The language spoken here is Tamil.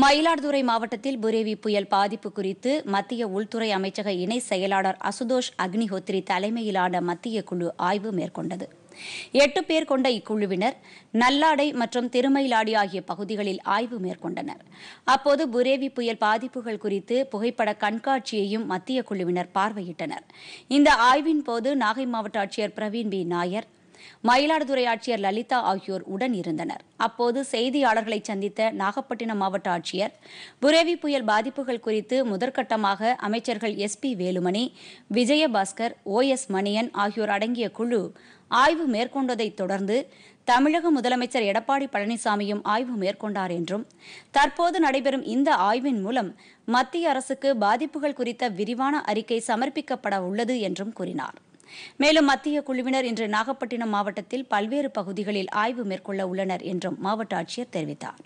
மயிலாடுதுறை மாவட்டத்தில் புரேவி புயல் பாதிப்பு குறித்து மத்திய உள்துறை அமைச்சக இணை செயலாளர் அசுதோஷ் அக்னிஹோத்ரி தலைமையிலான மத்திய குழு ஆய்வு மேற்கொண்டது எட்டு பேர் கொண்ட இக்குழுவினர் நல்லாடை மற்றும் திருமயிலாடி ஆகிய பகுதிகளில் ஆய்வு மேற்கொண்டனர் அப்போது புரேவி புயல் பாதிப்புகள் குறித்து புகைப்பட கண்காட்சியையும் மத்திய குழுவினர் பார்வையிட்டனர் இந்த ஆய்வின் போது நாகை மாவட்ட ஆட்சியர் பிரவீன் பி நாயர் மயிலாடுதுறை ஆட்சியர் லலிதா ஆகியோர் உடன் இருந்தனர் அப்போது செய்தியாளர்களை சந்தித்த நாகப்பட்டினம் மாவட்ட ஆட்சியர் புரேவி புயல் பாதிப்புகள் குறித்து முதற்கட்டமாக அமைச்சர்கள் S P Velumani Vijayabaskar O S Manian ஆகியோர் அடங்கிய குழு ஆய்வு மேற்கொண்டதைத் தொடர்ந்து தமிழக முதலமைச்சர் எடப்பாடி பழனிசாமியும் ஆய்வு மேற்கொண்டார் என்றும் தற்போது நடைபெறும் இந்த ஆய்வின் மூலம் மத்திய அரசுக்கு பாதிப்புகள் குறித்த விரிவான அறிக்கை சமர்ப்பிக்கப்பட உள்ளது என்றும் கூறினார் மேலும் மத்திய குழுவினர் இன்று நாகப்பட்டினம் மாவட்டத்தில் பல்வேறு பகுதிகளில் ஆய்வு மேற்கொள்ள உள்ளனர் என்றும் மாவட்ட ஆட்சியர் தெரிவித்தார்